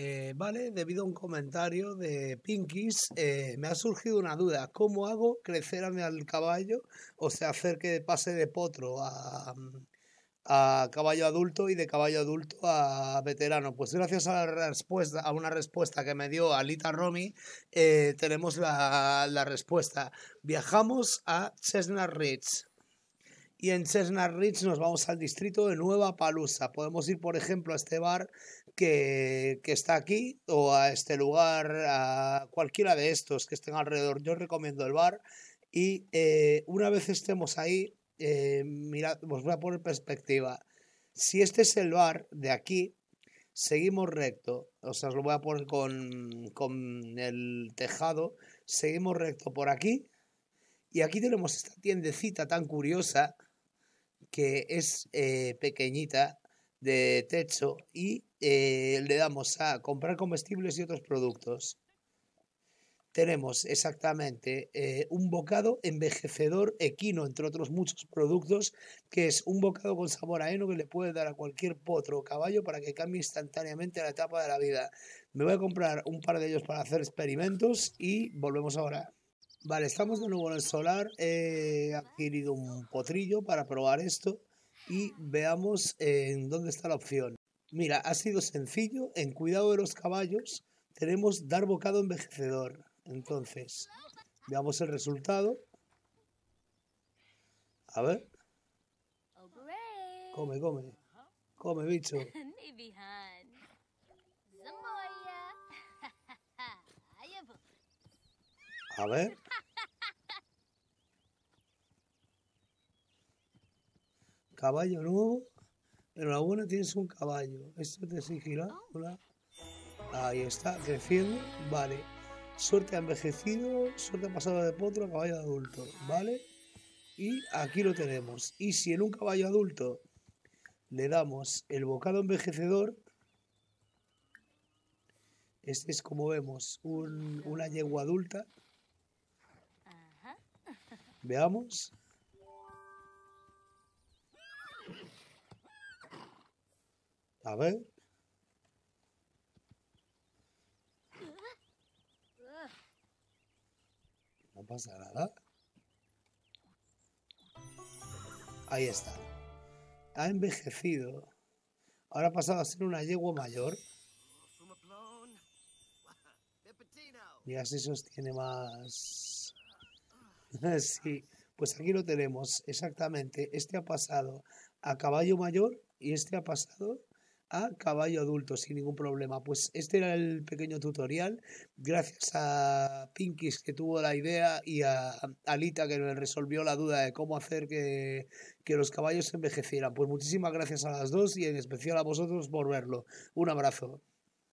Eh, vale, debido a un comentario de Pinkies, eh, me ha surgido una duda. ¿Cómo hago crecer al caballo? O sea, hacer que pase de potro a, caballo adulto y de caballo adulto a veterano. Pues gracias a, la respuesta, a una respuesta que me dio Alita Romy, eh, tenemos la, la respuesta. Viajamos a Chestnut Ridge. Y en Chestnut Ridge nos vamos al distrito de Nueva Palusa. Podemos ir, por ejemplo, a este bar que, está aquí o a este lugar, a cualquiera de estos que estén alrededor. Yo recomiendo el bar. Y eh, una vez estemos ahí, eh, mirad, os voy a poner perspectiva. Si este es el bar de aquí, seguimos recto. O sea, os lo voy a poner con, con el tejado. Seguimos recto por aquí. Y aquí tenemos esta tiendecita tan curiosa que es eh, pequeñita de techo y eh, le damos a comprar comestibles y otros productos. Tenemos exactamente eh, un bocado envejecedor equino, entre otros muchos productos, que es un bocado con sabor a heno que le puede dar a cualquier potro o caballo para que cambie instantáneamente la etapa de la vida. Me voy a comprar un par de ellos para hacer experimentos y volvemos ahora. Vale, estamos de nuevo en el solar. He adquirido un potrillo para probar esto y veamos eh, en dónde está la opción. Mira, ha sido sencillo. En cuidado de los caballos tenemos dar bocado envejecedor. Entonces, veamos el resultado. A ver. Come, come. Come, bicho. A ver. caballo nuevo, pero la tienes un caballo. Esto te exigirá oh. hola. Ahí está, creciendo, vale. Suerte ha envejecido, suerte pasada pasado de potro a caballo adulto, ¿vale? Y aquí lo tenemos. Y si en un caballo adulto le damos el bocado envejecedor, este es como vemos un, una yegua adulta. Veamos. A ver. No pasa nada. Ahí está. Ha envejecido. Ahora ha pasado a ser una yegua mayor. Y así sostiene más. sí, pues aquí lo tenemos, exactamente. Este ha pasado a caballo mayor y este ha pasado a caballo adulto sin ningún problema. Pues este era el pequeño tutorial. Gracias a Pinkis que tuvo la idea y a Alita que me resolvió la duda de cómo hacer que, que los caballos envejecieran. Pues muchísimas gracias a las dos y en especial a vosotros por verlo. Un abrazo.